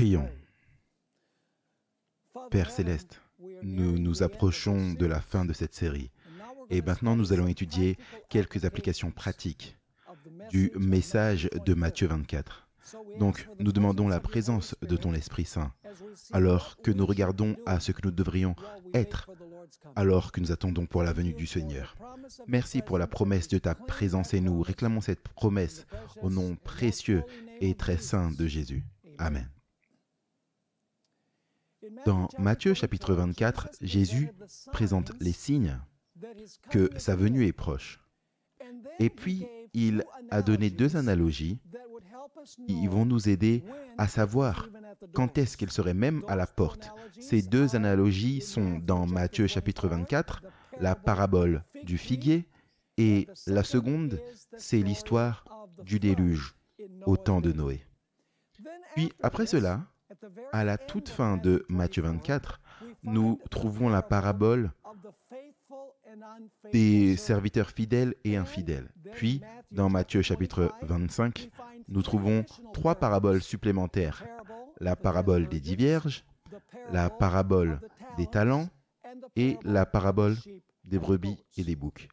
Prions. Père céleste, nous nous approchons de la fin de cette série et maintenant nous allons étudier quelques applications pratiques du message de Matthieu 24. Donc, nous demandons la présence de ton Esprit Saint, alors que nous regardons à ce que nous devrions être, alors que nous attendons pour la venue du Seigneur. Merci pour la promesse de ta présence et nous réclamons cette promesse au nom précieux et très saint de Jésus. Amen. Dans Matthieu chapitre 24, Jésus présente les signes que sa venue est proche. Et puis, il a donné deux analogies qui vont nous aider à savoir quand est-ce qu'il serait même à la porte. Ces deux analogies sont dans Matthieu chapitre 24, la parabole du figuier, et la seconde, c'est l'histoire du déluge au temps de Noé. Puis après cela, à la toute fin de Matthieu 24, nous trouvons la parabole des serviteurs fidèles et infidèles. Puis, dans Matthieu chapitre 25, nous trouvons trois paraboles supplémentaires. La parabole des dix vierges, la parabole des talents et la parabole des brebis et des boucs.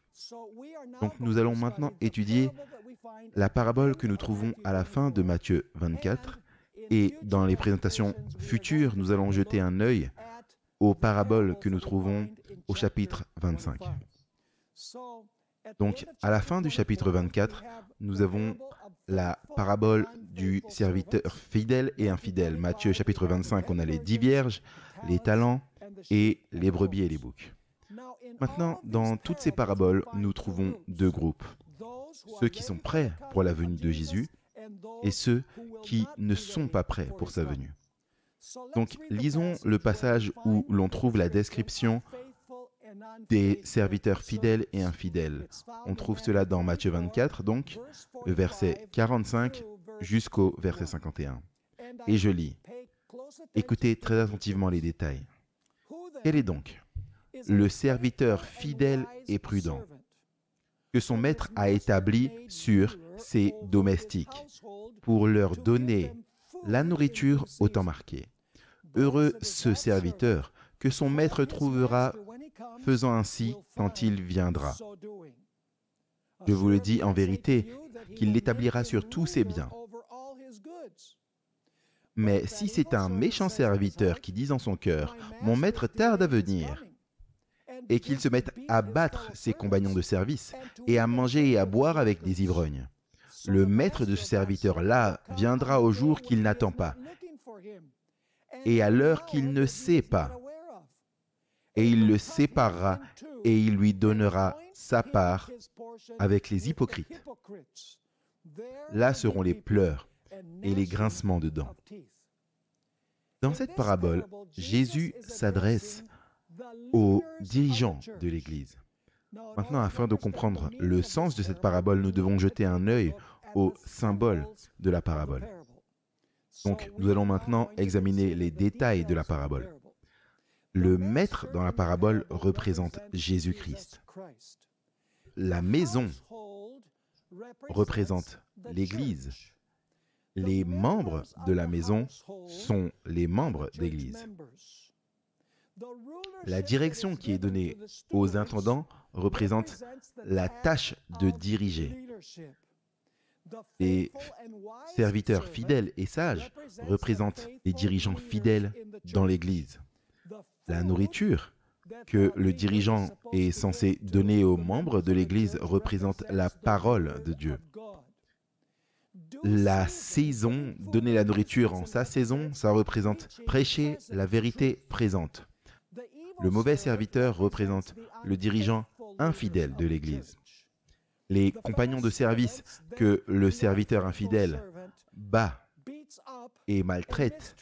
Donc nous allons maintenant étudier la parabole que nous trouvons à la fin de Matthieu 24 et dans les présentations futures, nous allons jeter un œil aux paraboles que nous trouvons au chapitre 25. Donc, à la fin du chapitre 24, nous avons la parabole du serviteur fidèle et infidèle. Matthieu chapitre 25, on a les dix vierges, les talents et les brebis et les boucs. Maintenant, dans toutes ces paraboles, nous trouvons deux groupes. Ceux qui sont prêts pour la venue de Jésus et ceux qui ne sont pas prêts pour sa venue. Donc lisons le passage où l'on trouve la description des serviteurs fidèles et infidèles. On trouve cela dans Matthieu 24, donc, verset 45 jusqu'au verset 51. Et je lis. Écoutez très attentivement les détails. Quel est donc le serviteur fidèle et prudent que son maître a établi sur ses domestiques pour leur donner la nourriture au temps marqué. Heureux ce serviteur que son maître trouvera faisant ainsi quand il viendra. Je vous le dis en vérité, qu'il l'établira sur tous ses biens. Mais si c'est un méchant serviteur qui dit en son cœur, Mon maître tarde à venir, et qu'ils se mettent à battre ses compagnons de service et à manger et à boire avec des ivrognes. Le maître de ce serviteur-là viendra au jour qu'il n'attend pas et à l'heure qu'il ne sait pas. Et il le séparera et il lui donnera sa part avec les hypocrites. Là seront les pleurs et les grincements de dents. Dans cette parabole, Jésus s'adresse aux dirigeants de l'Église. Maintenant, afin de comprendre le sens de cette parabole, nous devons jeter un œil au symbole de la parabole. Donc, nous allons maintenant examiner les détails de la parabole. Le maître dans la parabole représente Jésus-Christ. La maison représente l'Église. Les membres de la maison sont les membres d'Église. La direction qui est donnée aux intendants représente la tâche de diriger. Les serviteurs fidèles et sages représentent les dirigeants fidèles dans l'Église. La nourriture que le dirigeant est censé donner aux membres de l'Église représente la parole de Dieu. La saison, donner la nourriture en sa saison, ça représente prêcher la vérité présente. Le mauvais serviteur représente le dirigeant infidèle de l'Église. Les compagnons de service que le serviteur infidèle bat et maltraite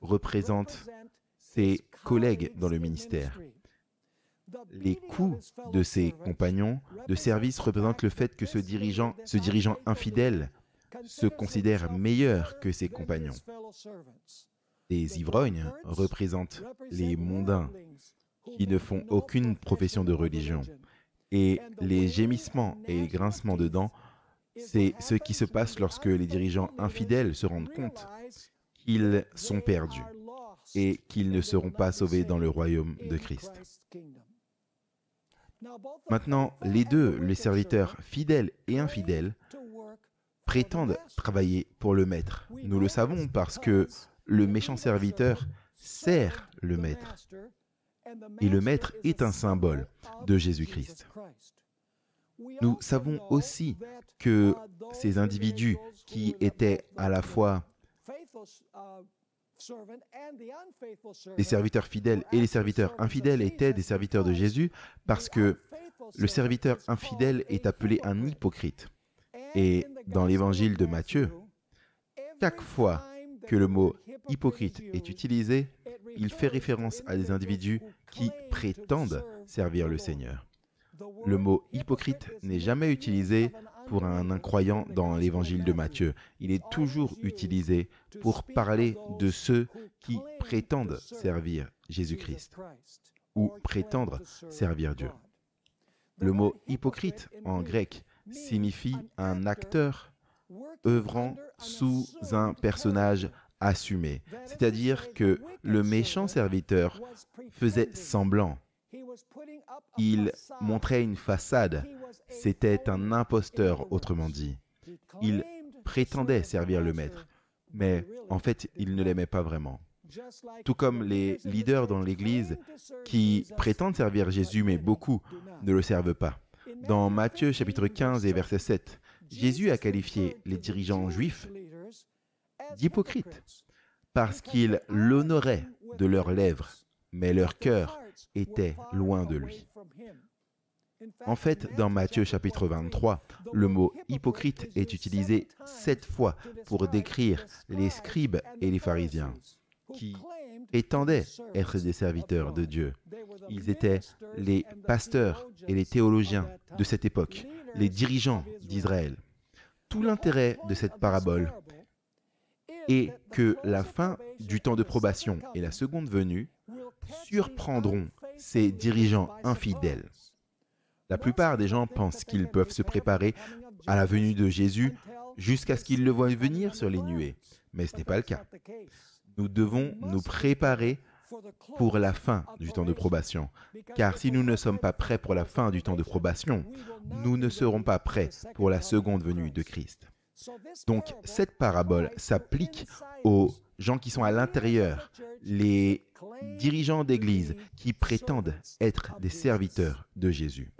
représentent ses collègues dans le ministère. Les coûts de ses compagnons de service représentent le fait que ce dirigeant, ce dirigeant infidèle se considère meilleur que ses compagnons. Les ivrognes représentent les mondains qui ne font aucune profession de religion. Et les gémissements et grincements de dents, c'est ce qui se passe lorsque les dirigeants infidèles se rendent compte qu'ils sont perdus et qu'ils ne seront pas sauvés dans le royaume de Christ. Maintenant, les deux, les serviteurs fidèles et infidèles, prétendent travailler pour le Maître. Nous le savons parce que le méchant serviteur sert le maître. Et le maître est un symbole de Jésus-Christ. Nous savons aussi que ces individus qui étaient à la fois les serviteurs fidèles et les serviteurs infidèles étaient des serviteurs de Jésus parce que le serviteur infidèle est appelé un hypocrite. Et dans l'évangile de Matthieu, chaque fois que le mot hypocrite est utilisé, il fait référence à des individus qui prétendent servir le Seigneur. Le mot hypocrite n'est jamais utilisé pour un incroyant dans l'évangile de Matthieu. Il est toujours utilisé pour parler de ceux qui prétendent servir Jésus-Christ ou prétendre servir Dieu. Le mot hypocrite en grec signifie un acteur œuvrant sous un personnage assumé. C'est-à-dire que le méchant serviteur faisait semblant. Il montrait une façade. C'était un imposteur, autrement dit. Il prétendait servir le maître, mais en fait, il ne l'aimait pas vraiment. Tout comme les leaders dans l'Église qui prétendent servir Jésus, mais beaucoup ne le servent pas. Dans Matthieu chapitre 15 et verset 7, Jésus a qualifié les dirigeants juifs d'hypocrites parce qu'ils l'honoraient de leurs lèvres, mais leur cœur était loin de lui. En fait, dans Matthieu chapitre 23, le mot hypocrite est utilisé sept fois pour décrire les scribes et les pharisiens, qui étendaient être des serviteurs de Dieu. Ils étaient les pasteurs et les théologiens de cette époque les dirigeants d'Israël. Tout l'intérêt de cette parabole est que la fin du temps de probation et la seconde venue surprendront ces dirigeants infidèles. La plupart des gens pensent qu'ils peuvent se préparer à la venue de Jésus jusqu'à ce qu'ils le voient venir sur les nuées, mais ce n'est pas le cas. Nous devons nous préparer pour la fin du temps de probation. Car si nous ne sommes pas prêts pour la fin du temps de probation, nous ne serons pas prêts pour la seconde venue de Christ. Donc cette parabole s'applique aux gens qui sont à l'intérieur, les dirigeants d'église qui prétendent être des serviteurs de Jésus.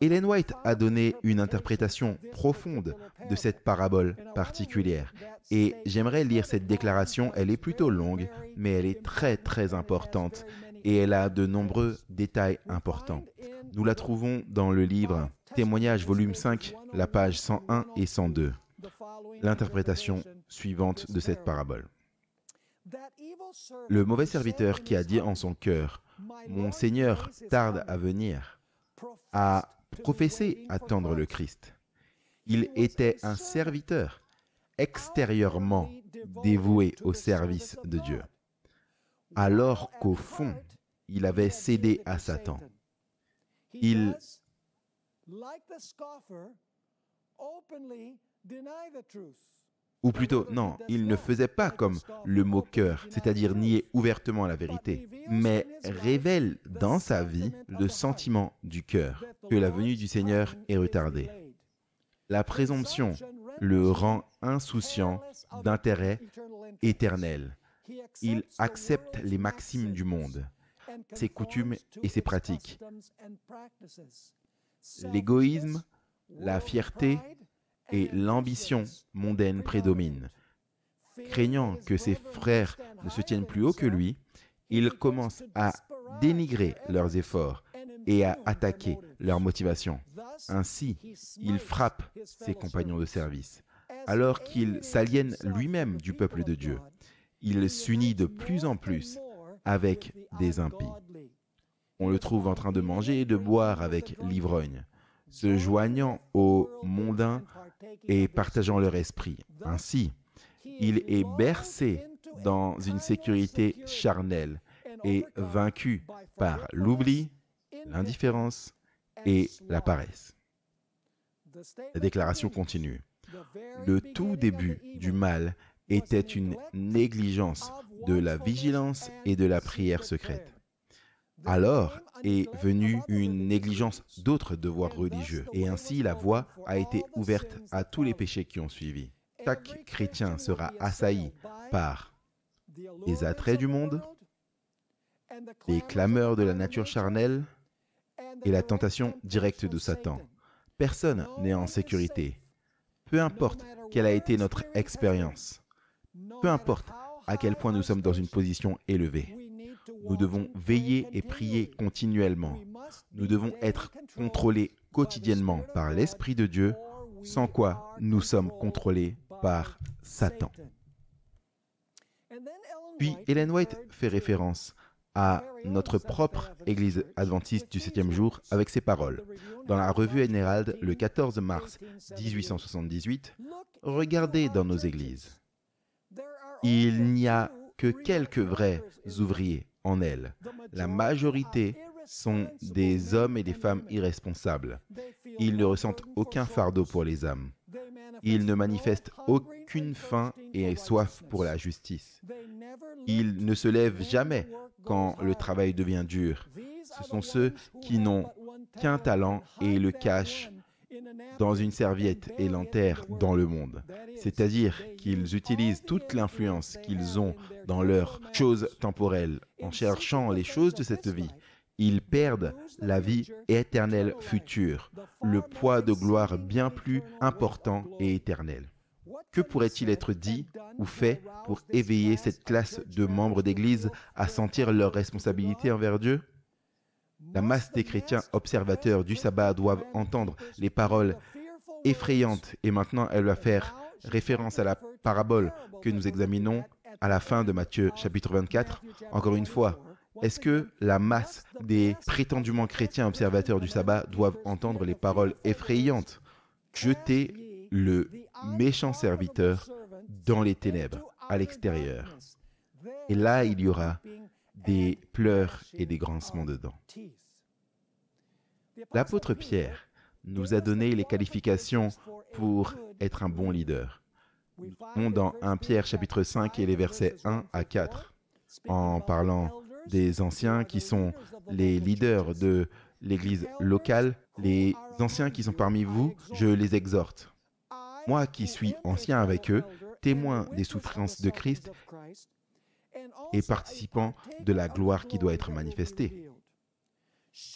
Hélène White a donné une interprétation profonde de cette parabole particulière. Et j'aimerais lire cette déclaration, elle est plutôt longue, mais elle est très très importante. Et elle a de nombreux détails importants. Nous la trouvons dans le livre Témoignages, volume 5, la page 101 et 102. L'interprétation suivante de cette parabole. Le mauvais serviteur qui a dit en son cœur, Mon Seigneur tarde à venir a professé attendre le Christ. Il était un serviteur extérieurement dévoué au service de Dieu, alors qu'au fond, il avait cédé à Satan. Il, openly truth. Ou plutôt, non, il ne faisait pas comme le moqueur, c'est-à-dire nier ouvertement la vérité, mais révèle dans sa vie le sentiment du cœur, que la venue du Seigneur est retardée. La présomption le rend insouciant d'intérêt éternel. Il accepte les maximes du monde, ses coutumes et ses pratiques. L'égoïsme, la fierté, et l'ambition mondaine prédomine. Craignant que ses frères ne se tiennent plus haut que lui, il commence à dénigrer leurs efforts et à attaquer leurs motivations. Ainsi, il frappe ses compagnons de service, alors qu'il s'aliène lui-même du peuple de Dieu. Il s'unit de plus en plus avec des impies. On le trouve en train de manger et de boire avec l'ivrogne, se joignant aux mondains et partageant leur esprit. Ainsi, il est bercé dans une sécurité charnelle et vaincu par l'oubli, l'indifférence et la paresse. La déclaration continue. Le tout début du mal était une négligence de la vigilance et de la prière secrète. Alors est venue une négligence d'autres devoirs religieux, et ainsi la voie a été ouverte à tous les péchés qui ont suivi. Chaque chrétien sera assailli par les attraits du monde, les clameurs de la nature charnelle et la tentation directe de Satan. Personne n'est en sécurité. Peu importe quelle a été notre expérience, peu importe à quel point nous sommes dans une position élevée. Nous devons veiller et prier continuellement. Nous devons être contrôlés quotidiennement par l'Esprit de Dieu, sans quoi nous sommes contrôlés par Satan. Puis Ellen White fait référence à notre propre Église adventiste du septième jour avec ses paroles. Dans la revue Énerald, le 14 mars 1878, regardez dans nos églises. Il n'y a que quelques vrais ouvriers en elle. La majorité sont des hommes et des femmes irresponsables. Ils ne ressentent aucun fardeau pour les âmes. Ils ne manifestent aucune faim et soif pour la justice. Ils ne se lèvent jamais quand le travail devient dur. Ce sont ceux qui n'ont qu'un talent et le cachent dans une serviette et l'enterrent dans le monde. C'est-à-dire qu'ils utilisent toute l'influence qu'ils ont dans leurs choses temporelles en cherchant les choses de cette vie. Ils perdent la vie éternelle future, le poids de gloire bien plus important et éternel. Que pourrait-il être dit ou fait pour éveiller cette classe de membres d'Église à sentir leur responsabilité envers Dieu la masse des chrétiens observateurs du sabbat doivent entendre les paroles effrayantes et maintenant elle va faire référence à la parabole que nous examinons à la fin de Matthieu chapitre 24. Encore une fois, est-ce que la masse des prétendument chrétiens observateurs du sabbat doivent entendre les paroles effrayantes Jeter le méchant serviteur dans les ténèbres, à l'extérieur. Et là, il y aura des pleurs et des grincements de dents. L'apôtre Pierre nous a donné les qualifications pour être un bon leader. On dans 1 Pierre chapitre 5 et les versets 1 à 4, en parlant des anciens qui sont les leaders de l'Église locale, les anciens qui sont parmi vous, je les exhorte. Moi qui suis ancien avec eux, témoin des souffrances de Christ et participant de la gloire qui doit être manifestée.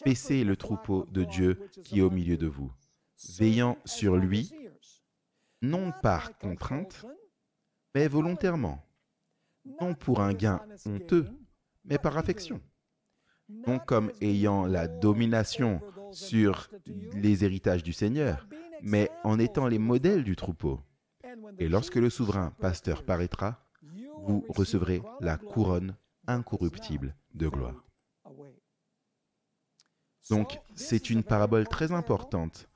Paissez le troupeau de Dieu qui est au milieu de vous, veillant sur lui, non par contrainte, mais volontairement, non pour un gain honteux, mais par affection, non comme ayant la domination sur les héritages du Seigneur, mais en étant les modèles du troupeau. Et lorsque le souverain pasteur paraîtra, vous recevrez la couronne incorruptible de gloire. Donc c'est une parabole très importante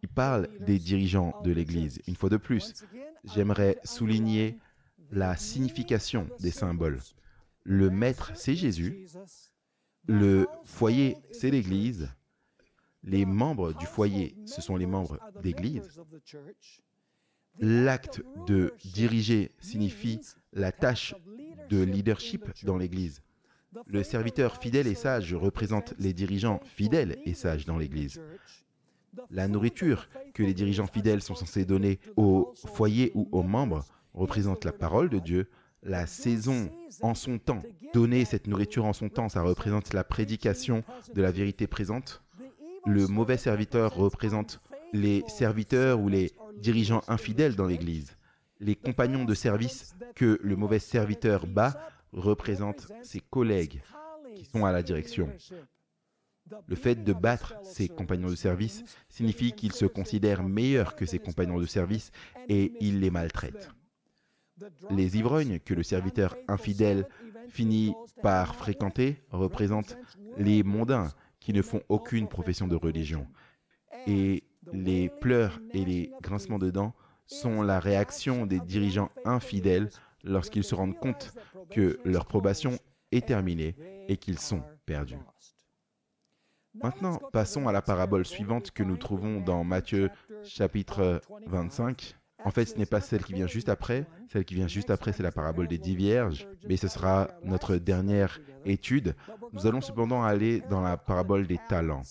qui parle des dirigeants de l'Église. Une fois de plus, j'aimerais souligner la signification des symboles. Le maître, c'est Jésus. Le foyer, c'est l'Église. Les membres du foyer, ce sont les membres d'Église. L'acte de diriger signifie la tâche de leadership dans l'Église. Le serviteur fidèle et sage représente les dirigeants fidèles et sages dans l'Église. La nourriture que les dirigeants fidèles sont censés donner au foyer ou aux membres représente la parole de Dieu, la saison en son temps. Donner cette nourriture en son temps, ça représente la prédication de la vérité présente. Le mauvais serviteur représente les serviteurs ou les dirigeants infidèles dans l'Église, les compagnons de service que le mauvais serviteur bat représentent ses collègues qui sont à la direction. Le fait de battre ses compagnons de service signifie qu'il se considère meilleur que ses compagnons de service et il les maltraite. Les ivrognes que le serviteur infidèle finit par fréquenter représentent les mondains qui ne font aucune profession de religion. Et les pleurs et les grincements de dents sont la réaction des dirigeants infidèles lorsqu'ils se rendent compte que leur probation est terminée et qu'ils sont perdus. Maintenant, passons à la parabole suivante que nous trouvons dans Matthieu chapitre 25. En fait, ce n'est pas celle qui vient juste après. Celle qui vient juste après, c'est la parabole des dix vierges. Mais ce sera notre dernière étude. Nous allons cependant aller dans la parabole des talents.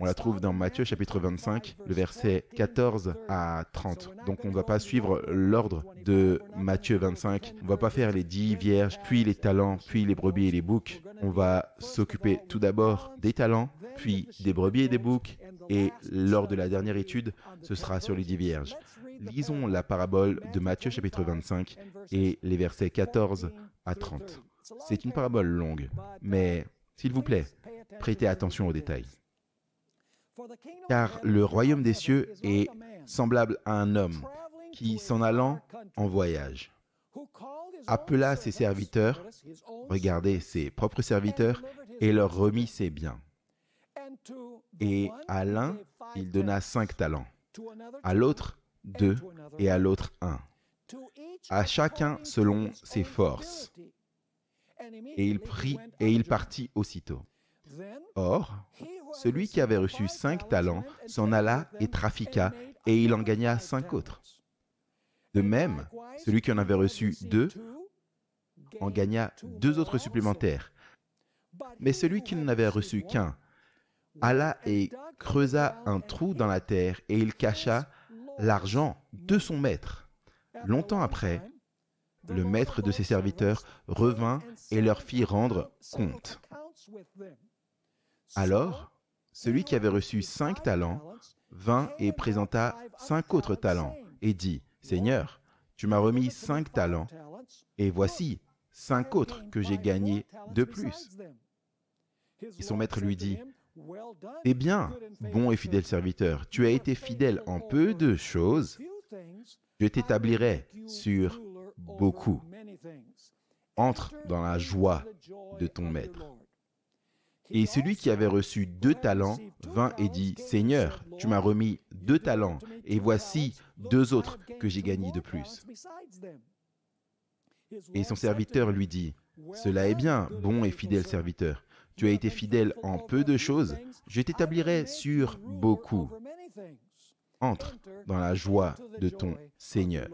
On la trouve dans Matthieu chapitre 25, le verset 14 à 30. Donc on ne va pas suivre l'ordre de Matthieu 25. On ne va pas faire les dix vierges, puis les talents, puis les brebis et les boucs. On va s'occuper tout d'abord des talents, puis des brebis et des boucs. Et lors de la dernière étude, ce sera sur les dix vierges. Lisons la parabole de Matthieu chapitre 25 et les versets 14 à 30. C'est une parabole longue, mais s'il vous plaît, prêtez attention aux détails. Car le royaume des cieux est semblable à un homme qui, s'en allant en voyage, appela ses serviteurs, regardez ses propres serviteurs, et leur remit ses biens. Et à l'un, il donna cinq talents, à l'autre deux, et à l'autre un, à chacun selon ses forces. Et il prit et il partit aussitôt. Or, celui qui avait reçu cinq talents s'en alla et trafiqua, et il en gagna cinq autres. De même, celui qui en avait reçu deux en gagna deux autres supplémentaires. Mais celui qui n'en avait reçu qu'un alla et creusa un trou dans la terre et il cacha l'argent de son maître. Longtemps après, le maître de ses serviteurs revint et leur fit rendre compte. Alors, celui qui avait reçu cinq talents vint et présenta cinq autres talents et dit, Seigneur, tu m'as remis cinq talents, et voici cinq autres que j'ai gagnés de plus. Et son maître lui dit, Eh bien, bon et fidèle serviteur, tu as été fidèle en peu de choses, je t'établirai sur beaucoup. Entre dans la joie de ton maître. Et celui qui avait reçu deux talents vint et dit, Seigneur, tu m'as remis deux talents, et voici deux autres que j'ai gagnés de plus. Et son serviteur lui dit, Cela est bien, bon et fidèle serviteur. Tu as été fidèle en peu de choses, je t'établirai sur beaucoup. Entre dans la joie de ton Seigneur.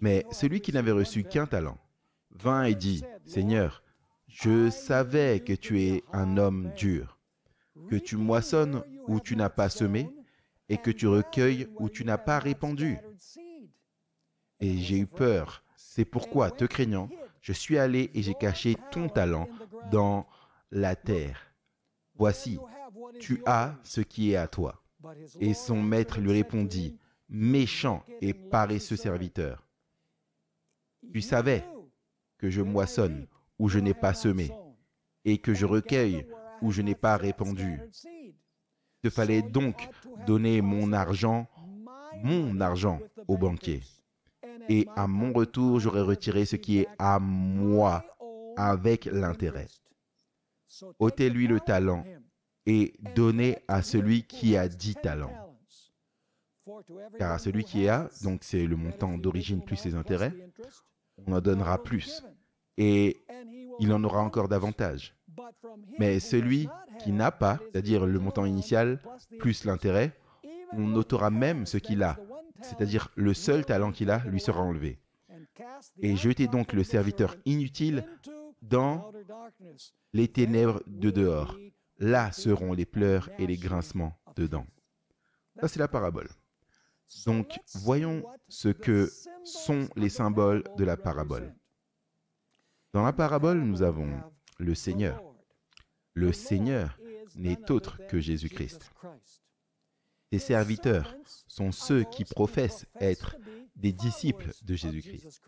Mais celui qui n'avait reçu qu'un talent vint et dit, Seigneur, je savais que tu es un homme dur, que tu moissonnes où tu n'as pas semé et que tu recueilles où tu n'as pas répandu. Et j'ai eu peur. C'est pourquoi, te craignant, je suis allé et j'ai caché ton talent dans la terre. Voici, tu as ce qui est à toi. Et son maître lui répondit, méchant et paresseux serviteur. Tu savais que je moissonne où je n'ai pas semé, et que je recueille où je n'ai pas répandu. Il fallait donc donner mon argent, mon argent, au banquier. Et à mon retour, j'aurais retiré ce qui est à moi avec l'intérêt. Ôtez-lui le talent et donnez à celui qui a dix talents. Car à celui qui a, donc c'est le montant d'origine plus ses intérêts, on en donnera plus et il en aura encore davantage. Mais celui qui n'a pas, c'est-à-dire le montant initial plus l'intérêt, on notera même ce qu'il a, c'est-à-dire le seul talent qu'il a lui sera enlevé. Et jetez donc le serviteur inutile dans les ténèbres de dehors. Là seront les pleurs et les grincements dedans. Ça, c'est la parabole. Donc, voyons ce que sont les symboles de la parabole. Dans la parabole, nous avons le Seigneur. Le Seigneur n'est autre que Jésus-Christ. Ses serviteurs sont ceux qui professent être des disciples de Jésus-Christ.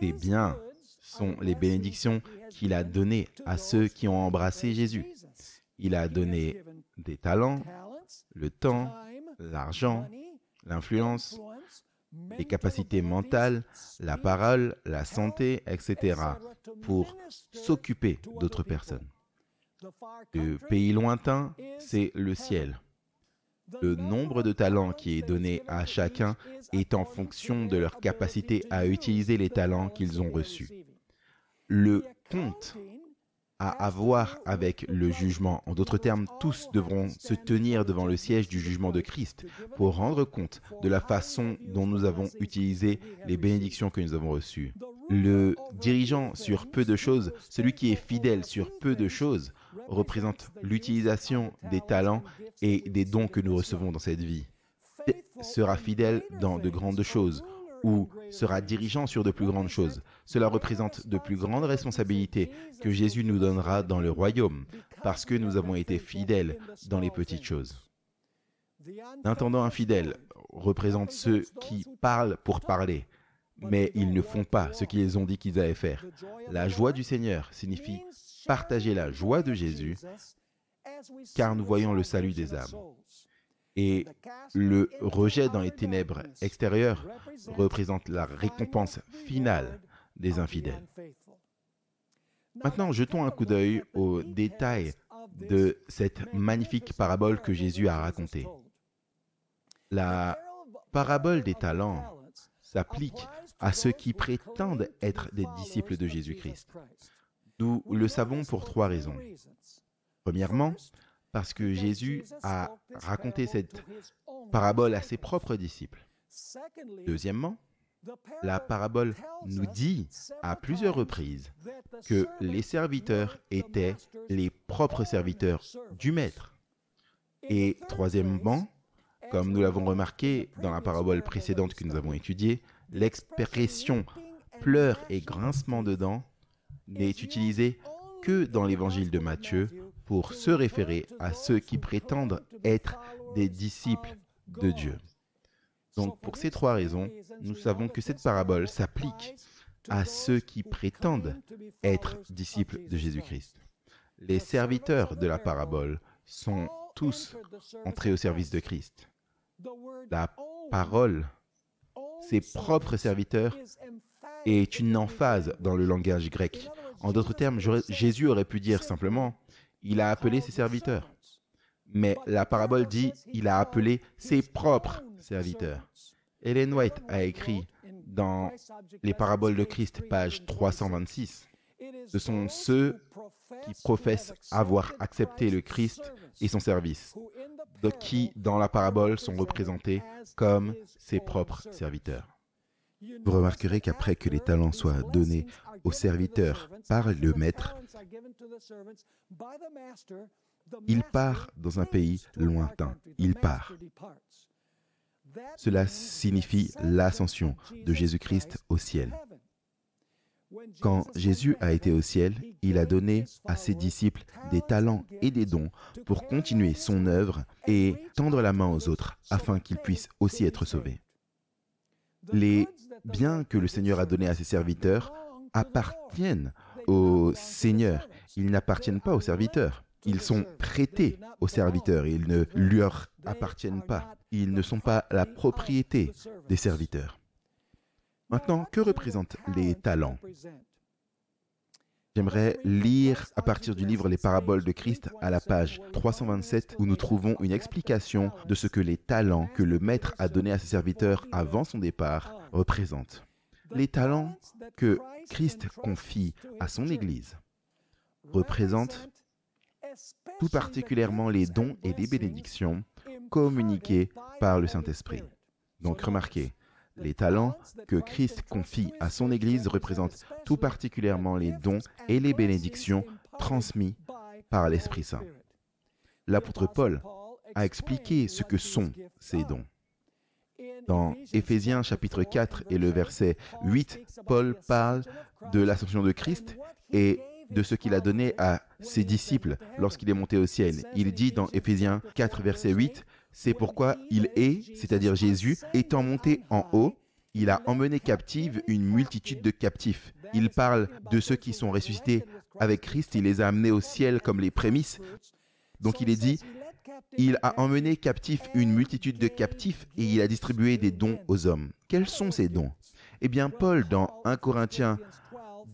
Ses biens sont les bénédictions qu'il a données à ceux qui ont embrassé Jésus. Il a donné des talents, le temps, l'argent, l'influence, les capacités mentales, la parole, la santé, etc., pour s'occuper d'autres personnes. Le pays lointain, c'est le ciel. Le nombre de talents qui est donné à chacun est en fonction de leur capacité à utiliser les talents qu'ils ont reçus. Le compte à avoir avec le jugement. En d'autres termes, tous devront se tenir devant le siège du jugement de Christ pour rendre compte de la façon dont nous avons utilisé les bénédictions que nous avons reçues. Le dirigeant sur peu de choses, celui qui est fidèle sur peu de choses, représente l'utilisation des talents et des dons que nous recevons dans cette vie. Sera fidèle dans de grandes choses ou sera dirigeant sur de plus grandes choses. Cela représente de plus grandes responsabilités que Jésus nous donnera dans le royaume, parce que nous avons été fidèles dans les petites choses. L'intendant infidèle représente ceux qui parlent pour parler, mais ils ne font pas ce qu'ils ont dit qu'ils allaient faire. La joie du Seigneur signifie partager la joie de Jésus, car nous voyons le salut des âmes. Et le rejet dans les ténèbres extérieures représente la récompense finale des infidèles. Maintenant, jetons un coup d'œil aux détails de cette magnifique parabole que Jésus a racontée. La parabole des talents s'applique à ceux qui prétendent être des disciples de Jésus-Christ. Nous le savons pour trois raisons. Premièrement, parce que Jésus a raconté cette parabole à ses propres disciples. Deuxièmement, la parabole nous dit à plusieurs reprises que les serviteurs étaient les propres serviteurs du Maître. Et troisièmement, comme nous l'avons remarqué dans la parabole précédente que nous avons étudiée, l'expression pleurs et grincements de dents n'est utilisée que dans l'évangile de Matthieu pour se référer à ceux qui prétendent être des disciples de Dieu. Donc pour ces trois raisons, nous savons que cette parabole s'applique à ceux qui prétendent être disciples de Jésus-Christ. Les serviteurs de la parabole sont tous entrés au service de Christ. La parole, ses propres serviteurs, est une emphase dans le langage grec. En d'autres termes, Jésus aurait pu dire simplement, il a appelé ses serviteurs. Mais la parabole dit, il a appelé ses propres serviteurs. Ellen White a écrit dans Les paraboles de Christ, page 326, ce sont ceux qui professent avoir accepté le Christ et son service, qui dans la parabole sont représentés comme ses propres serviteurs. Vous remarquerez qu'après que les talents soient donnés aux serviteurs par le maître, il part dans un pays lointain. Il part. Cela signifie l'ascension de Jésus-Christ au ciel. Quand Jésus a été au ciel, il a donné à ses disciples des talents et des dons pour continuer son œuvre et tendre la main aux autres afin qu'ils puissent aussi être sauvés. Les bien que le Seigneur a donné à ses serviteurs, appartiennent au Seigneur. Ils n'appartiennent pas aux serviteurs. Ils sont prêtés aux serviteurs. Ils ne leur appartiennent pas. Ils ne sont pas la propriété des serviteurs. Maintenant, que représentent les talents J'aimerais lire à partir du livre Les paraboles de Christ à la page 327 où nous trouvons une explication de ce que les talents que le maître a donnés à ses serviteurs avant son départ représentent. Les talents que Christ confie à son Église représentent tout particulièrement les dons et les bénédictions communiqués par le Saint-Esprit. Donc remarquez, les talents que Christ confie à son Église représentent tout particulièrement les dons et les bénédictions transmis par l'Esprit Saint. L'apôtre Paul a expliqué ce que sont ces dons. Dans Éphésiens chapitre 4 et le verset 8, Paul parle de l'ascension de Christ et de ce qu'il a donné à ses disciples lorsqu'il est monté au ciel. Il dit dans Éphésiens 4 verset 8, c'est pourquoi il est, c'est-à-dire Jésus, étant monté en haut, il a emmené captive une multitude de captifs. Il parle de ceux qui sont ressuscités avec Christ, il les a amenés au ciel comme les prémices. Donc il est dit, il a emmené captif une multitude de captifs et il a distribué des dons aux hommes. Quels sont ces dons Eh bien, Paul, dans 1 Corinthiens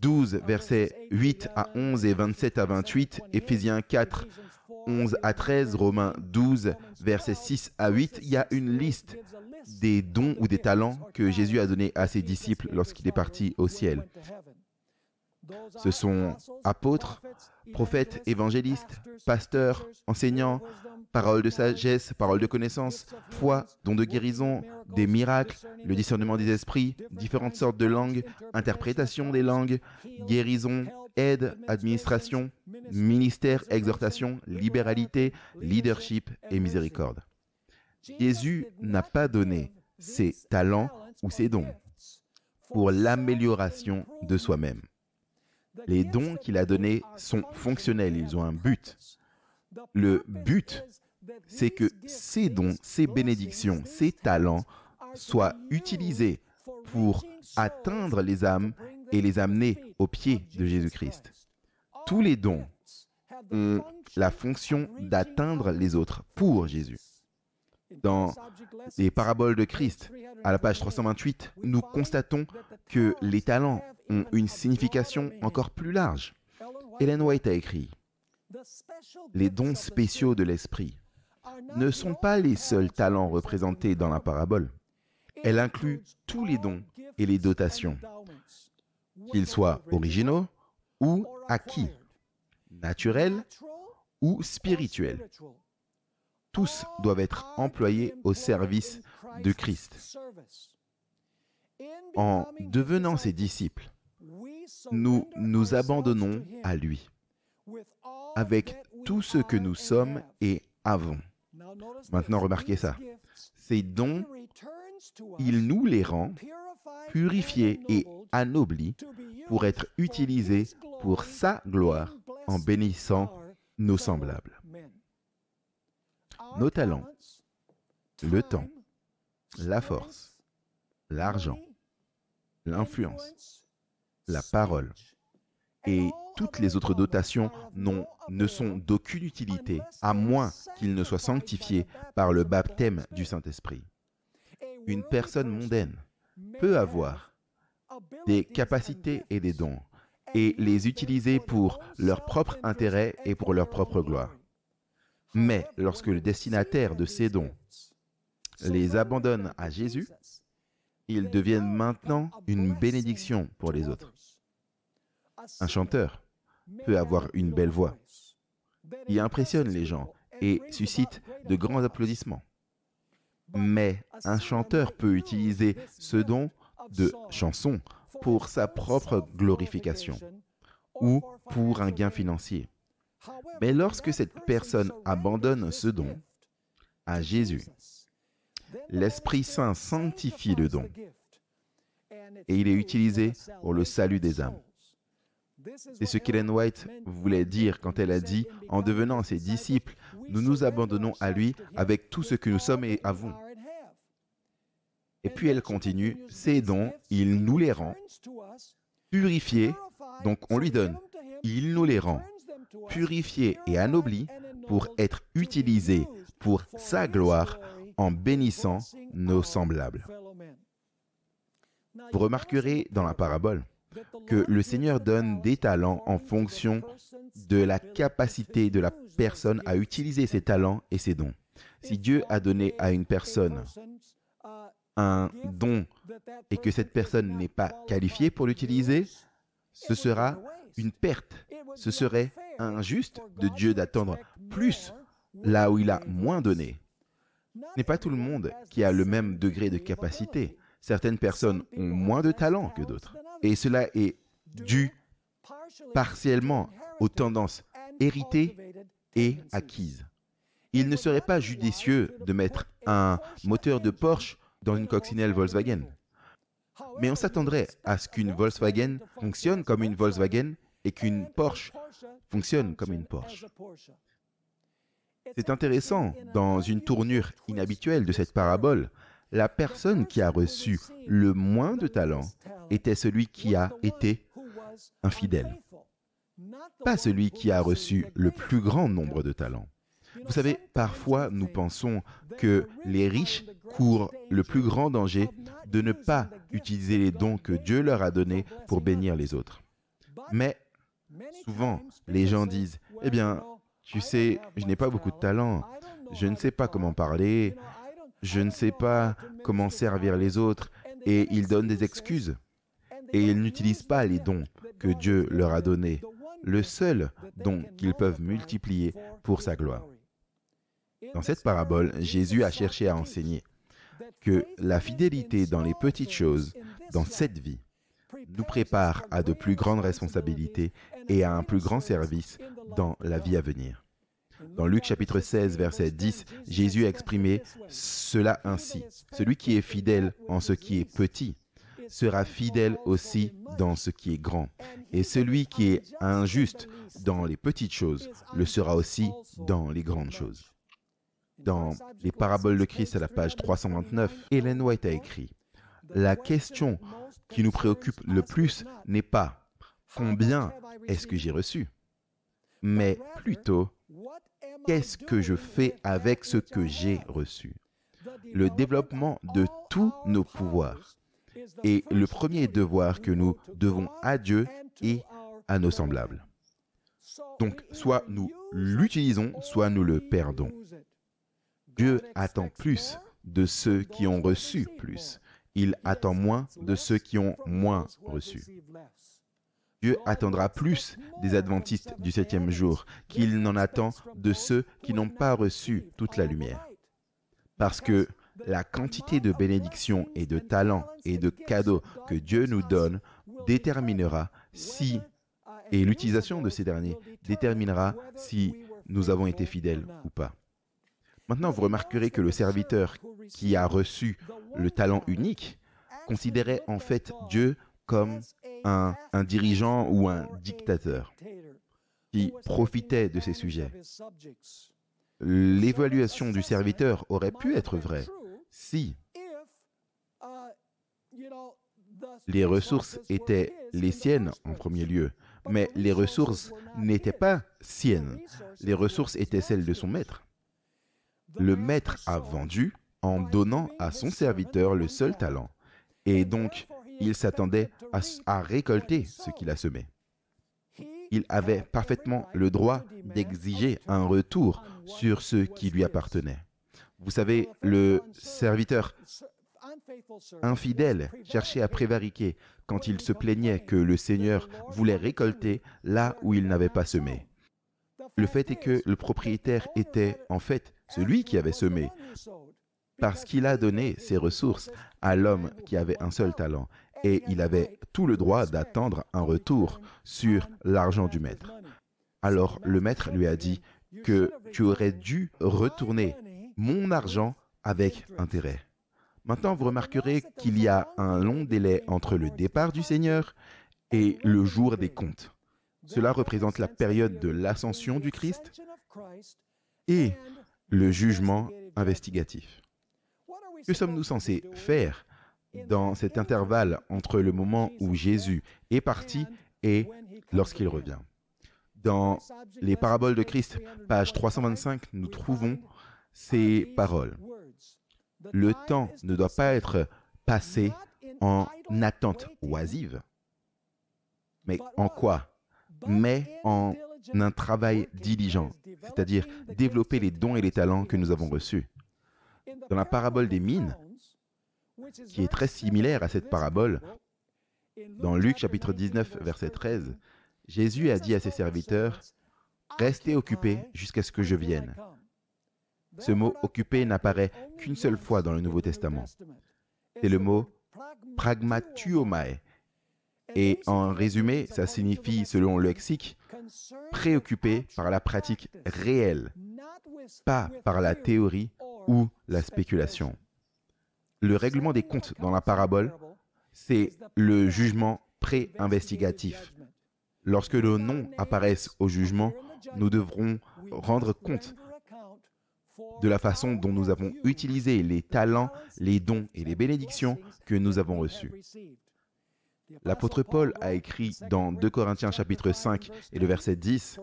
12, versets 8 à 11 et 27 à 28, Ephésiens 4, 11 à 13, Romains 12, versets 6 à 8, il y a une liste des dons ou des talents que Jésus a donnés à ses disciples lorsqu'il est parti au ciel. Ce sont apôtres, prophètes, évangélistes, pasteurs, enseignants, paroles de sagesse, paroles de connaissance, foi, dons de guérison, des miracles, le discernement des esprits, différentes sortes de langues, interprétation des langues, guérison, aide, administration, ministère, exhortation, libéralité, leadership et miséricorde. Jésus n'a pas donné ses talents ou ses dons pour l'amélioration de soi-même. Les dons qu'il a donnés sont fonctionnels, ils ont un but. Le but, c'est que ces dons, ces bénédictions, ces talents soient utilisés pour atteindre les âmes et les amener aux pieds de Jésus-Christ. Tous les dons ont la fonction d'atteindre les autres pour Jésus. Dans les paraboles de Christ, à la page 328, nous constatons que les talents ont une signification encore plus large. Ellen White a écrit, Les dons spéciaux de l'Esprit ne sont pas les seuls talents représentés dans la parabole. Elle inclut tous les dons et les dotations qu'ils soient originaux ou acquis, naturels ou spirituels. Tous doivent être employés au service de Christ. En devenant ses disciples, nous nous abandonnons à lui, avec tout ce que nous sommes et avons. Maintenant, remarquez ça. Ces dons, il nous les rend purifiés et anoblis pour être utilisés pour sa gloire en bénissant nos semblables. Nos talents, le temps, la force, l'argent, l'influence, la parole, et toutes les autres dotations ne sont d'aucune utilité, à moins qu'ils ne soient sanctifiés par le baptême du Saint-Esprit. Une personne mondaine peut avoir des capacités et des dons, et les utiliser pour leur propre intérêt et pour leur propre gloire. Mais lorsque le destinataire de ces dons les abandonne à Jésus, ils deviennent maintenant une bénédiction pour les autres. Un chanteur peut avoir une belle voix. Il impressionne les gens et suscite de grands applaudissements. Mais un chanteur peut utiliser ce don de chanson pour sa propre glorification ou pour un gain financier. Mais lorsque cette personne abandonne ce don à Jésus, l'Esprit Saint sanctifie le don et il est utilisé pour le salut des âmes. C'est ce qu'Ellen White voulait dire quand elle a dit, en devenant ses disciples, nous nous abandonnons à lui avec tout ce que nous sommes et avons. Et puis elle continue, Ses dons, il nous les rend purifiés, donc on lui donne, il nous les rend purifiés et anoblis pour être utilisés pour sa gloire en bénissant nos semblables. Vous remarquerez dans la parabole, que le Seigneur donne des talents en fonction de la capacité de la personne à utiliser ses talents et ses dons. Si Dieu a donné à une personne un don et que cette personne n'est pas qualifiée pour l'utiliser, ce sera une perte. Ce serait injuste de Dieu d'attendre plus là où il a moins donné. Ce n'est pas tout le monde qui a le même degré de capacité. Certaines personnes ont moins de talent que d'autres. Et cela est dû partiellement aux tendances héritées et acquises. Il ne serait pas judicieux de mettre un moteur de Porsche dans une coccinelle Volkswagen. Mais on s'attendrait à ce qu'une Volkswagen fonctionne comme une Volkswagen et qu'une Porsche fonctionne comme une Porsche. C'est intéressant, dans une tournure inhabituelle de cette parabole, la personne qui a reçu le moins de talent était celui qui a été infidèle, pas celui qui a reçu le plus grand nombre de talents. Vous savez, parfois nous pensons que les riches courent le plus grand danger de ne pas utiliser les dons que Dieu leur a donnés pour bénir les autres. Mais souvent, les gens disent, eh bien, tu sais, je n'ai pas beaucoup de talent, je ne sais pas comment parler, je ne sais pas comment servir les autres, et ils donnent des excuses. Et ils n'utilisent pas les dons que Dieu leur a donnés, le seul don qu'ils peuvent multiplier pour sa gloire. Dans cette parabole, Jésus a cherché à enseigner que la fidélité dans les petites choses, dans cette vie, nous prépare à de plus grandes responsabilités et à un plus grand service dans la vie à venir. Dans Luc chapitre 16, verset 10, Jésus a exprimé cela ainsi. Celui qui est fidèle en ce qui est petit sera fidèle aussi dans ce qui est grand. Et celui qui est injuste dans les petites choses le sera aussi dans les grandes choses. Dans Les paraboles de Christ à la page 329, Hélène White a écrit La question qui nous préoccupe le plus n'est pas combien est-ce que j'ai reçu, mais plutôt qu'est-ce que je fais avec ce que j'ai reçu Le développement de tous nos pouvoirs est le premier devoir que nous devons à Dieu et à nos semblables. Donc, soit nous l'utilisons, soit nous le perdons. Dieu attend plus de ceux qui ont reçu plus. Il attend moins de ceux qui ont moins reçu. Dieu attendra plus des adventistes du septième jour qu'il n'en attend de ceux qui n'ont pas reçu toute la lumière. Parce que la quantité de bénédictions et de talents et de cadeaux que Dieu nous donne déterminera si, et l'utilisation de ces derniers déterminera si nous avons été fidèles ou pas. Maintenant, vous remarquerez que le serviteur qui a reçu le talent unique considérait en fait Dieu comme un, dirigeant ou un dictateur qui profitait de ses sujets. L'évaluation du serviteur aurait pu être vraie si les ressources étaient les siennes en premier lieu, mais les ressources n'étaient pas siennes. Les ressources étaient celles de son maître. Le maître a vendu en donnant à son serviteur le seul talent. Et donc, il s'attendait à, récolter ce qu'il a semé. Il avait parfaitement le droit d'exiger un retour sur ce qui lui appartenait. Vous savez, le serviteur infidèle cherchait à prévariquer quand il se plaignait que le Seigneur voulait récolter là où il n'avait pas semé. Le fait est que le propriétaire était en fait celui qui avait semé, parce qu'il a donné ses ressources à l'homme qui avait un seul talent et il avait tout le droit d'attendre un retour sur l'argent du maître. Alors le maître lui a dit que tu aurais dû retourner mon argent avec intérêt. Maintenant, vous remarquerez qu'il y a un long délai entre le départ du Seigneur et le jour des comptes. Cela représente la période de l'ascension du Christ et le jugement investigatif. Que sommes-nous censés faire dans cet intervalle entre le moment où Jésus est parti et lorsqu'il revient. Dans les paraboles de Christ, page 325, nous trouvons ces paroles. Le temps ne doit pas être passé en attente oisive, mais en quoi Mais en un travail diligent, c'est-à-dire développer les dons et les talents que nous avons reçus. Dans la parabole des mines, qui est très similaire à cette parabole. Dans Luc chapitre 19, verset 13, Jésus a dit à ses serviteurs, Restez occupés jusqu'à ce que je vienne. Ce mot occupé n'apparaît qu'une seule fois dans le Nouveau Testament. C'est le mot pragmatuomae. Et en résumé, ça signifie, selon le lexique, préoccupé par la pratique réelle, pas par la théorie ou la spéculation. Le règlement des comptes dans la parabole, c'est le jugement pré-investigatif. Lorsque le nom apparaissent au jugement, nous devrons rendre compte de la façon dont nous avons utilisé les talents, les dons et les bénédictions que nous avons reçus. L'apôtre Paul a écrit dans 2 Corinthiens chapitre 5 et le verset 10,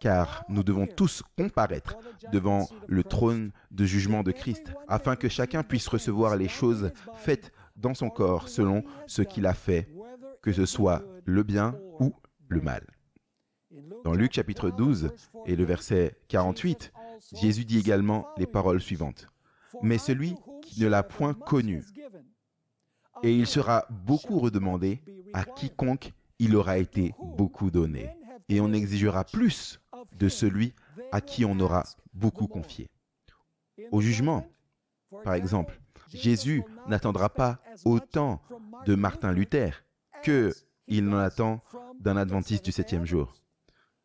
car nous devons tous comparaître devant le trône de jugement de Christ, afin que chacun puisse recevoir les choses faites dans son corps selon ce qu'il a fait, que ce soit le bien ou le mal. Dans Luc chapitre 12 et le verset 48, Jésus dit également les paroles suivantes. Mais celui qui ne l'a point connu et il sera beaucoup redemandé à quiconque il aura été beaucoup donné. Et on exigera plus de celui à qui on aura beaucoup confié. Au jugement, par exemple, Jésus n'attendra pas autant de Martin Luther que il n'en attend d'un adventiste du septième jour.